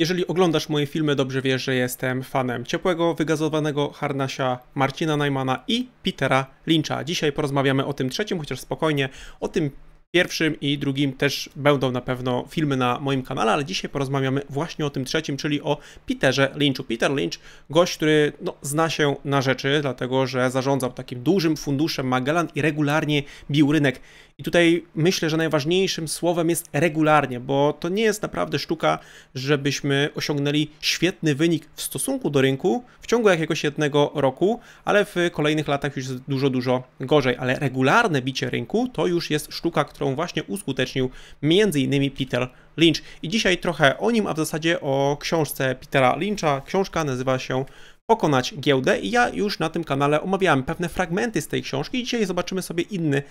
Jeżeli oglądasz moje filmy, dobrze wiesz, że jestem fanem ciepłego, wygazowanego harnasia Marcina Najmana i Petera Lyncha. Dzisiaj porozmawiamy o tym trzecim, chociaż spokojnie, o tym pierwszym i drugim też będą na pewno filmy na moim kanale, ale dzisiaj porozmawiamy właśnie o tym trzecim, czyli o Peterze Lynchu. Peter Lynch, gość, który no, zna się na rzeczy, dlatego że zarządzał takim dużym funduszem Magellan i regularnie bił rynek i tutaj myślę, że najważniejszym słowem jest regularnie, bo to nie jest naprawdę sztuka, żebyśmy osiągnęli świetny wynik w stosunku do rynku w ciągu jakiegoś jednego roku, ale w kolejnych latach już jest dużo, dużo gorzej. Ale regularne bicie rynku to już jest sztuka, którą właśnie uskutecznił m.in. Peter Lynch. I dzisiaj trochę o nim, a w zasadzie o książce Petera Lyncha. Książka nazywa się Pokonać giełdę i ja już na tym kanale omawiałem pewne fragmenty z tej książki. Dzisiaj zobaczymy sobie inny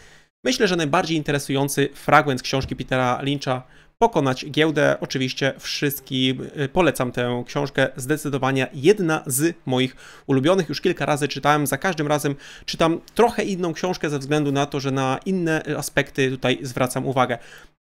Myślę, że najbardziej interesujący fragment z książki Petera Lyncha Pokonać giełdę. Oczywiście wszystkim y, polecam tę książkę. Zdecydowanie jedna z moich ulubionych. Już kilka razy czytałem. Za każdym razem czytam trochę inną książkę ze względu na to, że na inne aspekty tutaj zwracam uwagę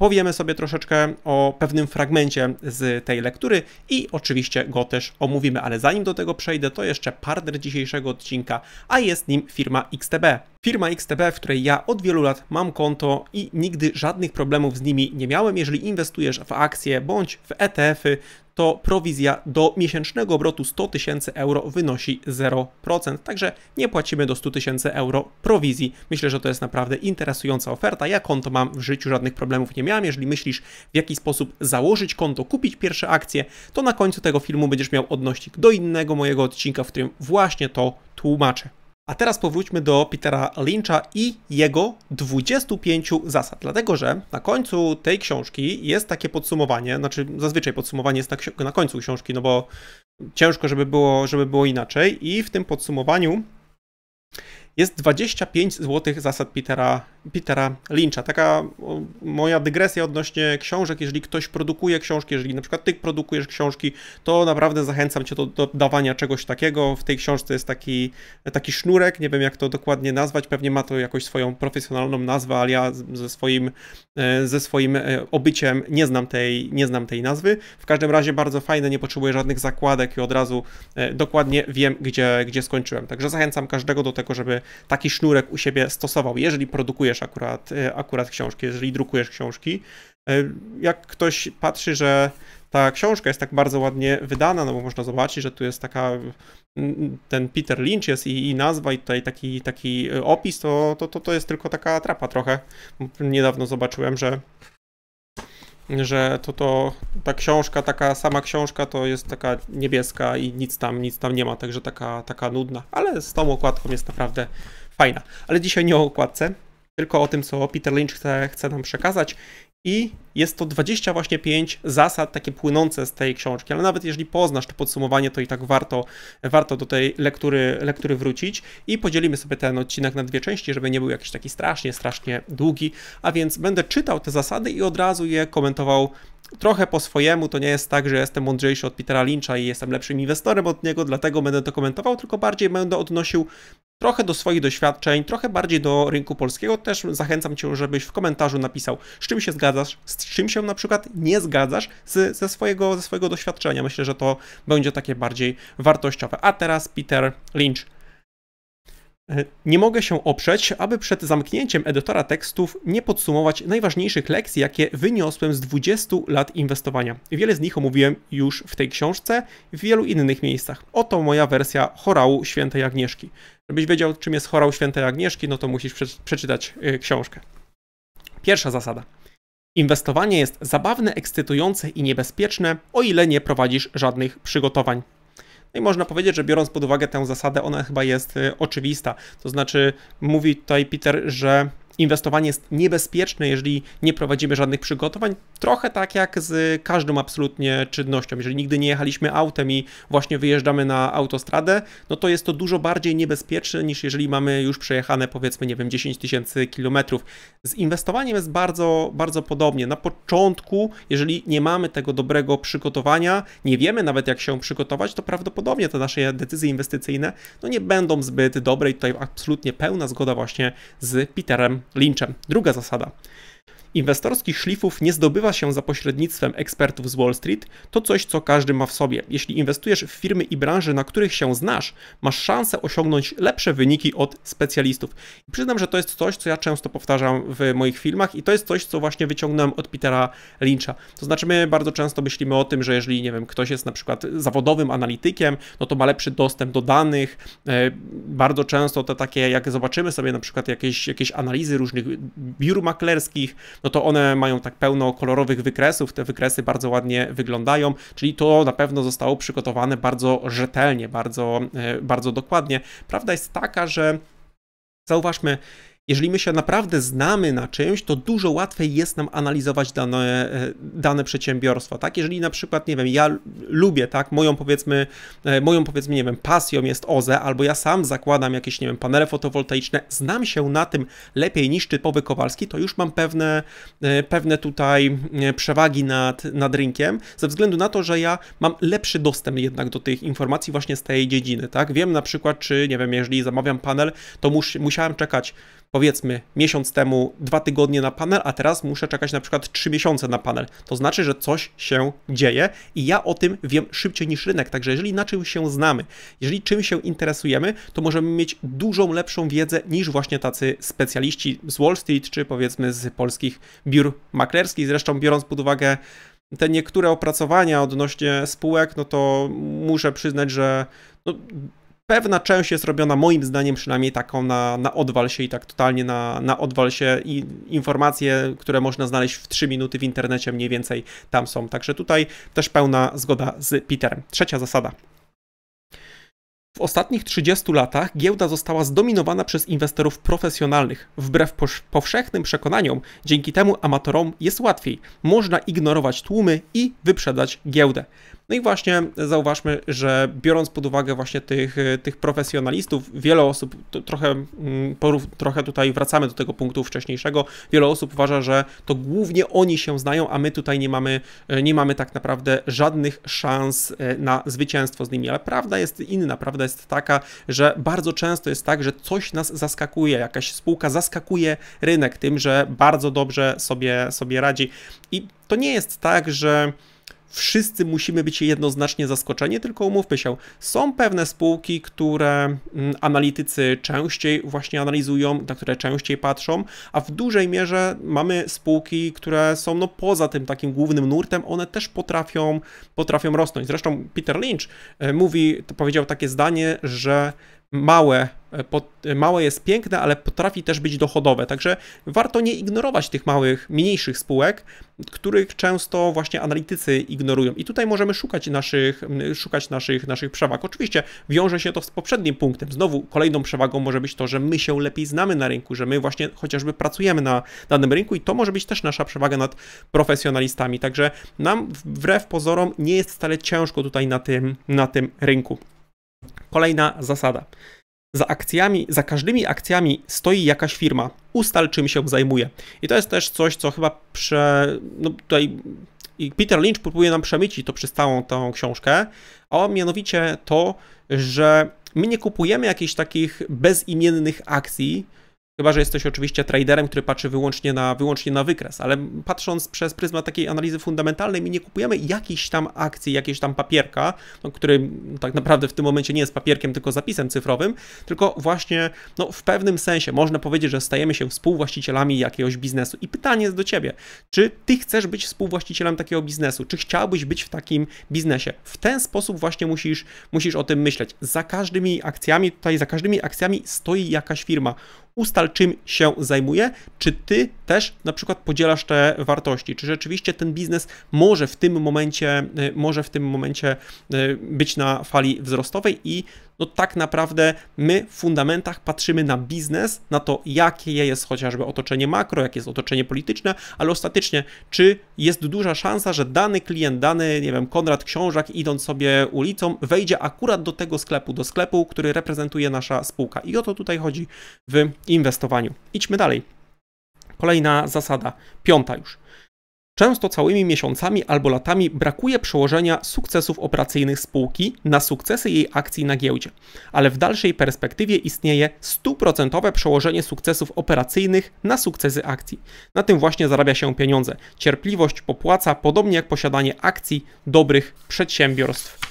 powiemy sobie troszeczkę o pewnym fragmencie z tej lektury i oczywiście go też omówimy, ale zanim do tego przejdę, to jeszcze partner dzisiejszego odcinka, a jest nim firma XTB. Firma XTB, w której ja od wielu lat mam konto i nigdy żadnych problemów z nimi nie miałem. Jeżeli inwestujesz w akcje bądź w ETF-y, to prowizja do miesięcznego obrotu 100 tysięcy euro wynosi 0%. Także nie płacimy do 100 tysięcy euro prowizji. Myślę, że to jest naprawdę interesująca oferta. Ja konto mam w życiu, żadnych problemów nie miałem. Jeżeli myślisz w jaki sposób założyć konto, kupić pierwsze akcje, to na końcu tego filmu będziesz miał odnośnik do innego mojego odcinka, w którym właśnie to tłumaczę. A teraz powróćmy do Petera Lyncha i jego 25 zasad, dlatego że na końcu tej książki jest takie podsumowanie, znaczy zazwyczaj podsumowanie jest na, na końcu książki, no bo ciężko, żeby było, żeby było inaczej i w tym podsumowaniu jest 25 złotych zasad Petera, Petera Lyncha. Taka moja dygresja odnośnie książek. Jeżeli ktoś produkuje książki, jeżeli na przykład ty produkujesz książki, to naprawdę zachęcam cię do, do dawania czegoś takiego. W tej książce jest taki, taki sznurek, nie wiem jak to dokładnie nazwać, pewnie ma to jakąś swoją profesjonalną nazwę, ale ja ze swoim, e, ze swoim e, obyciem nie znam, tej, nie znam tej nazwy. W każdym razie bardzo fajne, nie potrzebuję żadnych zakładek i od razu e, dokładnie wiem, gdzie, gdzie skończyłem. Także zachęcam każdego do tego, żeby taki sznurek u siebie stosował, jeżeli produkujesz akurat, e, akurat książki, jeżeli drukujesz książki. E, jak ktoś patrzy, że ta książka jest tak bardzo ładnie wydana, no bo można zobaczyć, że tu jest taka, ten Peter Lynch jest i, i nazwa i tutaj taki, taki e, opis, to, to, to, to jest tylko taka trapa trochę. Niedawno zobaczyłem, że że to, to ta książka, taka sama książka to jest taka niebieska i nic tam, nic tam nie ma, także taka, taka nudna, ale z tą okładką jest naprawdę fajna. Ale dzisiaj nie o okładce, tylko o tym, co Peter Lynch chce, chce nam przekazać i jest to 20 właśnie 5 zasad takie płynące z tej książki, ale nawet jeżeli poznasz to podsumowanie, to i tak warto, warto do tej lektury, lektury wrócić i podzielimy sobie ten odcinek na dwie części, żeby nie był jakiś taki strasznie, strasznie długi, a więc będę czytał te zasady i od razu je komentował trochę po swojemu, to nie jest tak, że jestem mądrzejszy od Petera Lyncha i jestem lepszym inwestorem od niego, dlatego będę to komentował, tylko bardziej będę odnosił trochę do swoich doświadczeń, trochę bardziej do rynku polskiego. Też zachęcam Cię, żebyś w komentarzu napisał, z czym się zgadzasz, z czym się na przykład nie zgadzasz z, ze, swojego, ze swojego doświadczenia. Myślę, że to będzie takie bardziej wartościowe. A teraz Peter Lynch. Nie mogę się oprzeć, aby przed zamknięciem edytora tekstów nie podsumować najważniejszych lekcji, jakie wyniosłem z 20 lat inwestowania. Wiele z nich omówiłem już w tej książce w wielu innych miejscach. Oto moja wersja chorału świętej Agnieszki. Żebyś wiedział, czym jest chorał świętej Agnieszki, no to musisz przeczytać y, książkę. Pierwsza zasada. Inwestowanie jest zabawne, ekscytujące i niebezpieczne, o ile nie prowadzisz żadnych przygotowań. No i można powiedzieć, że biorąc pod uwagę tę zasadę, ona chyba jest y, oczywista. To znaczy, mówi tutaj Peter, że inwestowanie jest niebezpieczne, jeżeli nie prowadzimy żadnych przygotowań. Trochę tak jak z każdą absolutnie czynnością. Jeżeli nigdy nie jechaliśmy autem i właśnie wyjeżdżamy na autostradę, no to jest to dużo bardziej niebezpieczne niż jeżeli mamy już przejechane powiedzmy, nie wiem, 10 tysięcy kilometrów. Z inwestowaniem jest bardzo, bardzo podobnie. Na początku, jeżeli nie mamy tego dobrego przygotowania, nie wiemy nawet jak się przygotować, to prawdopodobnie te nasze decyzje inwestycyjne no nie będą zbyt dobre i tutaj absolutnie pełna zgoda właśnie z Peterem Lynchem. Druga zasada. Inwestorskich szlifów nie zdobywa się za pośrednictwem ekspertów z Wall Street, to coś, co każdy ma w sobie. Jeśli inwestujesz w firmy i branże, na których się znasz, masz szansę osiągnąć lepsze wyniki od specjalistów. I przyznam, że to jest coś, co ja często powtarzam w moich filmach i to jest coś, co właśnie wyciągnąłem od Petera Lyncha. To znaczy, my bardzo często myślimy o tym, że jeżeli, nie wiem, ktoś jest na przykład zawodowym analitykiem, no to ma lepszy dostęp do danych. E, bardzo często te takie, jak zobaczymy sobie na przykład jakieś, jakieś analizy różnych biur maklerskich, no to one mają tak pełno kolorowych wykresów, te wykresy bardzo ładnie wyglądają, czyli to na pewno zostało przygotowane bardzo rzetelnie, bardzo, e, bardzo dokładnie. Prawda jest taka, że zauważmy, jeżeli my się naprawdę znamy na czymś, to dużo łatwiej jest nam analizować dane, e, dane przedsiębiorstwa, tak? Jeżeli na przykład, nie wiem, ja lubię, tak, moją powiedzmy, e, moją powiedzmy, nie wiem, pasją jest OZE, albo ja sam zakładam jakieś, nie wiem, panele fotowoltaiczne, znam się na tym lepiej niż typowy Kowalski, to już mam pewne, e, pewne tutaj przewagi nad, nad rynkiem, ze względu na to, że ja mam lepszy dostęp jednak do tych informacji właśnie z tej dziedziny, tak? Wiem na przykład, czy, nie wiem, jeżeli zamawiam panel, to mus, musiałem czekać powiedzmy miesiąc temu dwa tygodnie na panel, a teraz muszę czekać na przykład trzy miesiące na panel. To znaczy, że coś się dzieje i ja o tym wiem szybciej niż rynek. Także jeżeli na czym się znamy, jeżeli czym się interesujemy, to możemy mieć dużą lepszą wiedzę niż właśnie tacy specjaliści z Wall Street czy powiedzmy z polskich biur maklerskich. Zresztą biorąc pod uwagę te niektóre opracowania odnośnie spółek, no to muszę przyznać, że no, pewna część jest robiona moim zdaniem przynajmniej taką na, na odwal się i tak totalnie na, na odwal się i informacje, które można znaleźć w 3 minuty w internecie mniej więcej tam są. Także tutaj też pełna zgoda z Peterem. Trzecia zasada. W ostatnich 30 latach giełda została zdominowana przez inwestorów profesjonalnych. Wbrew powszechnym przekonaniom, dzięki temu amatorom jest łatwiej. Można ignorować tłumy i wyprzedać giełdę. No i właśnie zauważmy, że biorąc pod uwagę właśnie tych, tych profesjonalistów, wiele osób, trochę, mm, porów, trochę tutaj wracamy do tego punktu wcześniejszego, wiele osób uważa, że to głównie oni się znają, a my tutaj nie mamy, nie mamy tak naprawdę żadnych szans e, na zwycięstwo z nimi. Ale prawda jest inna, prawda jest taka, że bardzo często jest tak, że coś nas zaskakuje, jakaś spółka zaskakuje rynek tym, że bardzo dobrze sobie, sobie radzi. I to nie jest tak, że wszyscy musimy być jednoznacznie zaskoczeni, tylko umówmy się, są pewne spółki, które mm, analitycy częściej właśnie analizują, na które częściej patrzą, a w dużej mierze mamy spółki, które są no poza tym takim głównym nurtem, one też potrafią, potrafią rosnąć. Zresztą Peter Lynch e, mówi, powiedział takie zdanie, że małe, e, e, małe jest piękne, ale potrafi też być dochodowe. Także warto nie ignorować tych małych, mniejszych spółek, których często właśnie analitycy ignorują. I tutaj możemy szukać naszych, szukać naszych, naszych przewag. Oczywiście wiąże się to z poprzednim punktem. Znowu kolejną przewagą może być to, że my się lepiej znamy na rynku, że my właśnie chociażby pracujemy na danym rynku i to może być też nasza przewaga nad profesjonalistami. Także nam wbrew pozorom nie jest wcale ciężko tutaj na tym, na tym rynku. Kolejna zasada. Za akcjami, za każdymi akcjami stoi jakaś firma. Ustal, czym się zajmuje. I to jest też coś, co chyba prze, no tutaj Peter Lynch próbuje nam przemycić to przez całą tą książkę, a mianowicie to, że my nie kupujemy jakichś takich bezimiennych akcji, Chyba, że jesteś oczywiście traderem, który patrzy wyłącznie na, wyłącznie na wykres, ale patrząc przez pryzmat takiej analizy fundamentalnej, my nie kupujemy jakiejś tam akcji, jakiegoś tam papierka, no, który tak naprawdę w tym momencie nie jest papierkiem, tylko zapisem cyfrowym, tylko właśnie no, w pewnym sensie można powiedzieć, że stajemy się współwłaścicielami jakiegoś biznesu. I pytanie jest do ciebie, czy ty chcesz być współwłaścicielem takiego biznesu? Czy chciałbyś być w takim biznesie? W ten sposób właśnie musisz, musisz o tym myśleć. Za każdymi akcjami, tutaj za każdymi akcjami stoi jakaś firma ustal czym się zajmuje, czy ty też na przykład podzielasz te wartości, czy rzeczywiście ten biznes może w tym momencie, y, może w tym momencie y, być na fali wzrostowej i no tak naprawdę my w fundamentach patrzymy na biznes, na to, jakie jest chociażby otoczenie makro, jakie jest otoczenie polityczne, ale ostatecznie, czy jest duża szansa, że dany klient, dany, nie wiem, Konrad Książak, idąc sobie ulicą, wejdzie akurat do tego sklepu, do sklepu, który reprezentuje nasza spółka. I o to tutaj chodzi w inwestowaniu. Idźmy dalej. Kolejna zasada, piąta już. Często całymi miesiącami albo latami brakuje przełożenia sukcesów operacyjnych spółki na sukcesy jej akcji na giełdzie, ale w dalszej perspektywie istnieje stuprocentowe przełożenie sukcesów operacyjnych na sukcesy akcji. Na tym właśnie zarabia się pieniądze. Cierpliwość popłaca, podobnie jak posiadanie akcji dobrych przedsiębiorstw.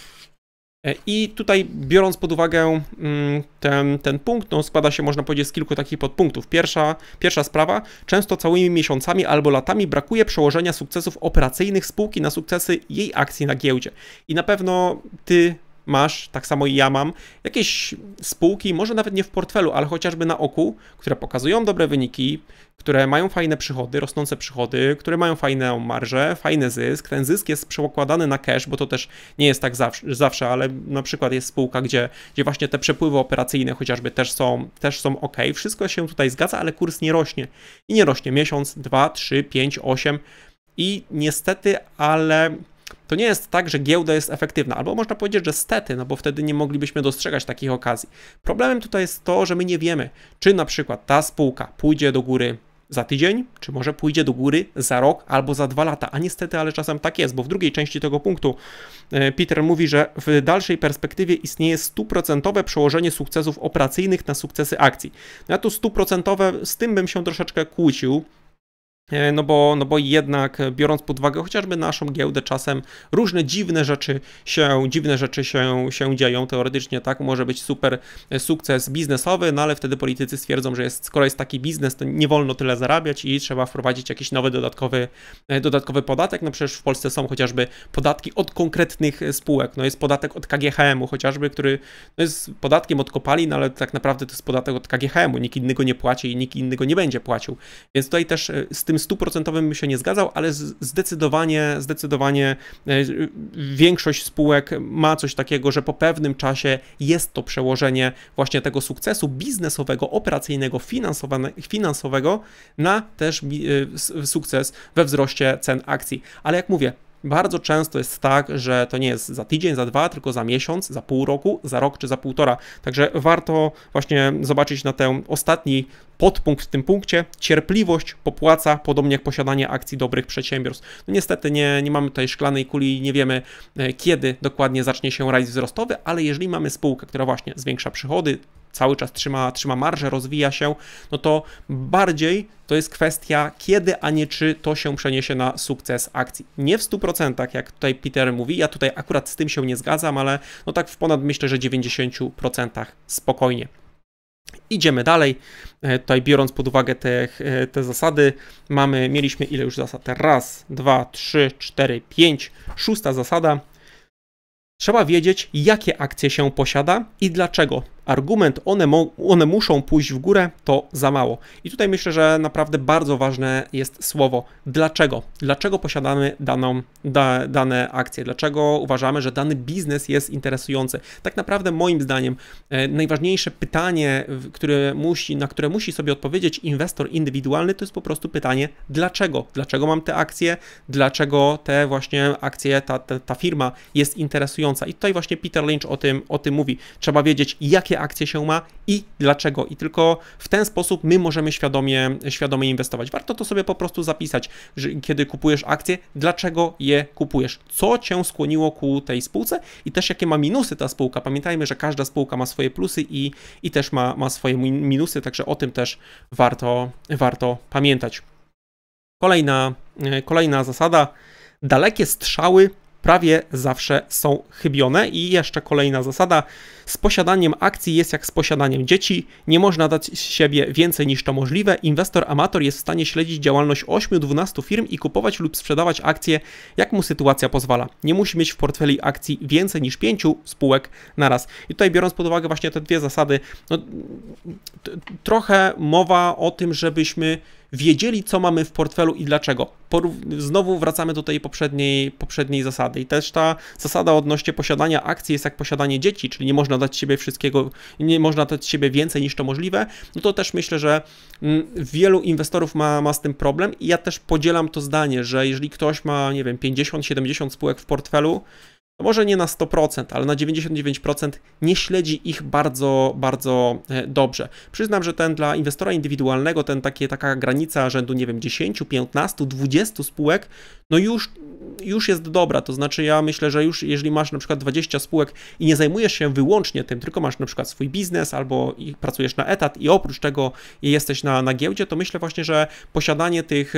E, I tutaj biorąc pod uwagę mm, ten, ten punkt, no składa się można powiedzieć z kilku takich podpunktów. Pierwsza, pierwsza sprawa, często całymi miesiącami albo latami brakuje przełożenia sukcesów operacyjnych spółki na sukcesy jej akcji na giełdzie. I na pewno ty masz, tak samo i ja mam, jakieś spółki, może nawet nie w portfelu, ale chociażby na oku, które pokazują dobre wyniki, które mają fajne przychody, rosnące przychody, które mają fajną marżę, fajny zysk. Ten zysk jest przekładany na cash, bo to też nie jest tak zawsze, zawsze ale na przykład jest spółka, gdzie, gdzie właśnie te przepływy operacyjne chociażby też są, też są ok. Wszystko się tutaj zgadza, ale kurs nie rośnie. I nie rośnie miesiąc, dwa, trzy, pięć, osiem. I niestety, ale to nie jest tak, że giełda jest efektywna, albo można powiedzieć, że stety, no bo wtedy nie moglibyśmy dostrzegać takich okazji. Problemem tutaj jest to, że my nie wiemy, czy na przykład ta spółka pójdzie do góry za tydzień, czy może pójdzie do góry za rok albo za dwa lata. A niestety, ale czasem tak jest, bo w drugiej części tego punktu e, Peter mówi, że w dalszej perspektywie istnieje stuprocentowe przełożenie sukcesów operacyjnych na sukcesy akcji. No ja tu stuprocentowe, z tym bym się troszeczkę kłócił, E, no bo, no bo jednak e, biorąc pod uwagę chociażby naszą giełdę, czasem różne dziwne rzeczy się, dziwne rzeczy się, się dzieją. Teoretycznie tak może być super e, sukces biznesowy, no ale wtedy politycy stwierdzą, że jest, skoro jest taki biznes, to nie wolno tyle zarabiać i trzeba wprowadzić jakiś nowy dodatkowy, dodatkowy podatek. No przecież w Polsce są chociażby podatki od konkretnych spółek. No jest podatek od KGHM-u chociażby, który no jest podatkiem od kopalin, no ale tak naprawdę to jest podatek od KGHM-u. Nikt innego nie płaci i nikt innego nie będzie płacił. Więc tutaj też z tym stuprocentowym bym się nie zgadzał, ale zdecydowanie, zdecydowanie e, większość spółek ma coś takiego, że po pewnym czasie jest to przełożenie właśnie tego sukcesu biznesowego, operacyjnego, finansowego na też e, sukces we wzroście cen akcji. Ale jak mówię, bardzo często jest tak, że to nie jest za tydzień, za dwa, tylko za miesiąc, za pół roku, za rok czy za półtora. Także warto właśnie zobaczyć na ten ostatni podpunkt w tym punkcie. Cierpliwość popłaca, podobnie jak posiadanie akcji dobrych przedsiębiorstw. No niestety nie, nie mamy tutaj szklanej kuli i nie wiemy, e, kiedy dokładnie zacznie się rajd wzrostowy, ale jeżeli mamy spółkę, która właśnie zwiększa przychody, cały czas trzyma, trzyma marżę, rozwija się, no to bardziej to jest kwestia kiedy, a nie czy to się przeniesie na sukces akcji. Nie w 100%, jak tutaj Peter mówi, ja tutaj akurat z tym się nie zgadzam, ale no tak w ponad myślę, że 90% spokojnie. Idziemy dalej. E, tutaj biorąc pod uwagę te, e, te zasady, mamy, mieliśmy ile już zasad? Raz, dwa, trzy, cztery, pięć. Szósta zasada. Trzeba wiedzieć, jakie akcje się posiada i dlaczego argument one, one muszą pójść w górę to za mało. I tutaj myślę, że naprawdę bardzo ważne jest słowo dlaczego. Dlaczego posiadamy daną, da, dane akcje? Dlaczego uważamy, że dany biznes jest interesujący? Tak naprawdę moim zdaniem e, najważniejsze pytanie, które musi, na które musi sobie odpowiedzieć inwestor indywidualny to jest po prostu pytanie dlaczego? Dlaczego mam te akcje? Dlaczego te właśnie akcje, ta, ta, ta firma jest interesująca? I tutaj właśnie Peter Lynch o tym, o tym mówi. Trzeba wiedzieć, jakie jakie akcje się ma i dlaczego. I tylko w ten sposób my możemy świadomie, świadomie inwestować. Warto to sobie po prostu zapisać, że kiedy kupujesz akcje, dlaczego je kupujesz, co cię skłoniło ku tej spółce i też jakie ma minusy ta spółka. Pamiętajmy, że każda spółka ma swoje plusy i, i też ma, ma swoje minusy, także o tym też warto, warto pamiętać. Kolejna, e, kolejna zasada. Dalekie strzały prawie zawsze są chybione. I jeszcze kolejna zasada: z posiadaniem akcji jest jak z posiadaniem dzieci. Nie można dać z siebie więcej niż to możliwe. Inwestor amator jest w stanie śledzić działalność 8-12 firm i kupować lub sprzedawać akcje, jak mu sytuacja pozwala. Nie musi mieć w portfeli akcji więcej niż 5 spółek naraz. I tutaj, biorąc pod uwagę właśnie te dwie zasady, no, trochę mowa o tym, żebyśmy wiedzieli, co mamy w portfelu i dlaczego. znowu wracamy do tej poprzedniej, poprzedniej zasady. I też ta zasada odnośnie posiadania akcji jest jak posiadanie dzieci, czyli nie można dać siebie wszystkiego, nie można dać siebie więcej niż to możliwe. No to też myślę, że mm, wielu inwestorów ma, ma z tym problem i ja też podzielam to zdanie, że jeżeli ktoś ma, nie wiem, 50-70 spółek w portfelu, no może nie na 100%, ale na 99% nie śledzi ich bardzo, bardzo e, dobrze. Przyznam, że ten dla inwestora indywidualnego, ten takie, taka granica rzędu, nie wiem, 10, 15, 20 spółek, no już, już jest dobra. To znaczy, ja myślę, że już jeżeli masz na przykład 20 spółek i nie zajmujesz się wyłącznie tym, tylko masz na przykład swój biznes albo pracujesz na etat i oprócz tego jesteś na, na giełdzie, to myślę właśnie, że posiadanie tych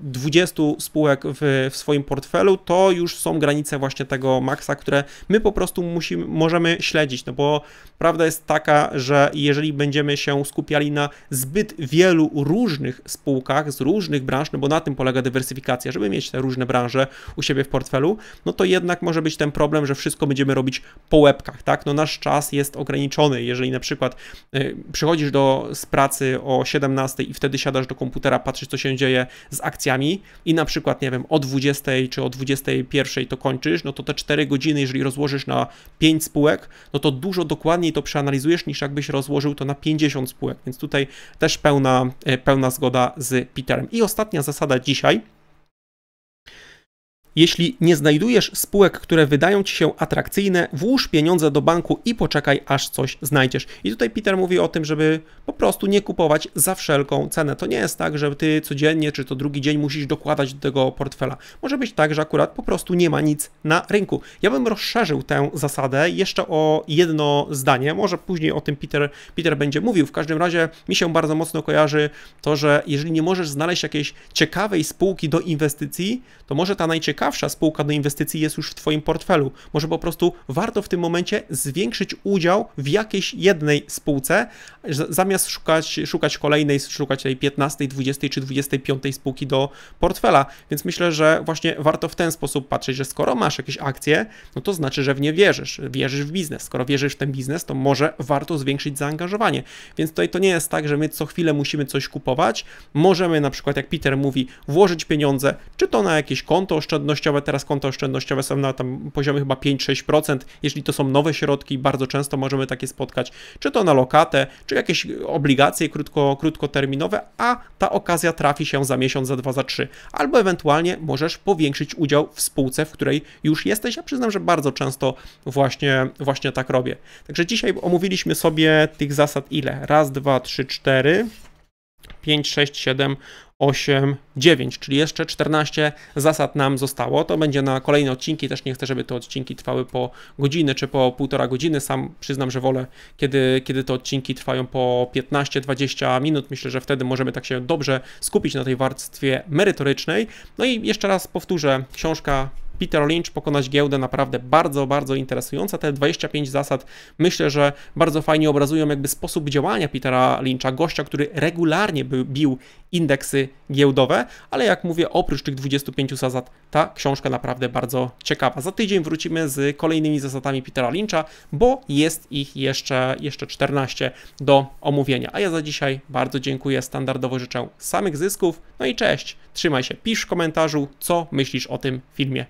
20 e, spółek w, w swoim portfelu to już są granice właśnie tego maksymalnego Maxa, które my po prostu musimy, możemy śledzić, no bo prawda jest taka, że jeżeli będziemy się skupiali na zbyt wielu różnych spółkach z różnych branż, no bo na tym polega dywersyfikacja, żeby mieć te różne branże u siebie w portfelu, no to jednak może być ten problem, że wszystko będziemy robić po łebkach, tak? No nasz czas jest ograniczony, jeżeli na przykład y, przychodzisz do, z pracy o 17 i wtedy siadasz do komputera, patrzysz co się dzieje z akcjami i na przykład, nie wiem, o 20 czy o 21 to kończysz, no to te 4 4 godziny, jeżeli rozłożysz na 5 spółek, no to dużo dokładniej to przeanalizujesz niż jakbyś rozłożył to na 50 spółek, więc tutaj też pełna, e, pełna zgoda z Peterem. I ostatnia zasada dzisiaj, jeśli nie znajdujesz spółek, które wydają ci się atrakcyjne, włóż pieniądze do banku i poczekaj, aż coś znajdziesz. I tutaj Peter mówi o tym, żeby po prostu nie kupować za wszelką cenę. To nie jest tak, że ty codziennie czy to drugi dzień musisz dokładać do tego portfela. Może być tak, że akurat po prostu nie ma nic na rynku. Ja bym rozszerzył tę zasadę jeszcze o jedno zdanie. Może później o tym Peter, Peter będzie mówił. W każdym razie mi się bardzo mocno kojarzy to, że jeżeli nie możesz znaleźć jakiejś ciekawej spółki do inwestycji, to może ta najciekawsza ciekawsza spółka do inwestycji jest już w Twoim portfelu. Może po prostu warto w tym momencie zwiększyć udział w jakiejś jednej spółce, zamiast szukać, szukać kolejnej, szukać tej 15, 20 czy 25 spółki do portfela. Więc myślę, że właśnie warto w ten sposób patrzeć, że skoro masz jakieś akcje, no to znaczy, że w nie wierzysz, wierzysz w biznes. Skoro wierzysz w ten biznes, to może warto zwiększyć zaangażowanie. Więc tutaj to nie jest tak, że my co chwilę musimy coś kupować. Możemy na przykład, jak Peter mówi, włożyć pieniądze, czy to na jakieś konto oszczędności, oszczędnościowe, teraz konta oszczędnościowe są na tam poziomie chyba 5-6%. Jeśli to są nowe środki, bardzo często możemy takie spotkać, czy to na lokatę, czy jakieś obligacje krótko, krótkoterminowe, a ta okazja trafi się za miesiąc, za dwa, za trzy. Albo ewentualnie możesz powiększyć udział w spółce, w której już jesteś. Ja przyznam, że bardzo często właśnie, właśnie tak robię. Także dzisiaj omówiliśmy sobie tych zasad ile? Raz, dwa, trzy, cztery. 5, 6, 7, 8, 9, czyli jeszcze 14 zasad nam zostało. To będzie na kolejne odcinki, też nie chcę, żeby te odcinki trwały po godzinę czy po półtora godziny. Sam przyznam, że wolę, kiedy, kiedy te odcinki trwają po 15-20 minut. Myślę, że wtedy możemy tak się dobrze skupić na tej warstwie merytorycznej. No i jeszcze raz powtórzę, książka Peter Lynch pokonać giełdę naprawdę bardzo, bardzo interesująca. Te 25 zasad myślę, że bardzo fajnie obrazują jakby sposób działania Petera Lyncha, gościa, który regularnie był bił indeksy giełdowe, ale jak mówię, oprócz tych 25 zasad, ta książka naprawdę bardzo ciekawa. Za tydzień wrócimy z kolejnymi zasadami Petera Lyncha, bo jest ich jeszcze, jeszcze 14 do omówienia. A ja za dzisiaj bardzo dziękuję, standardowo życzę samych zysków, no i cześć, trzymaj się, pisz w komentarzu, co myślisz o tym filmie.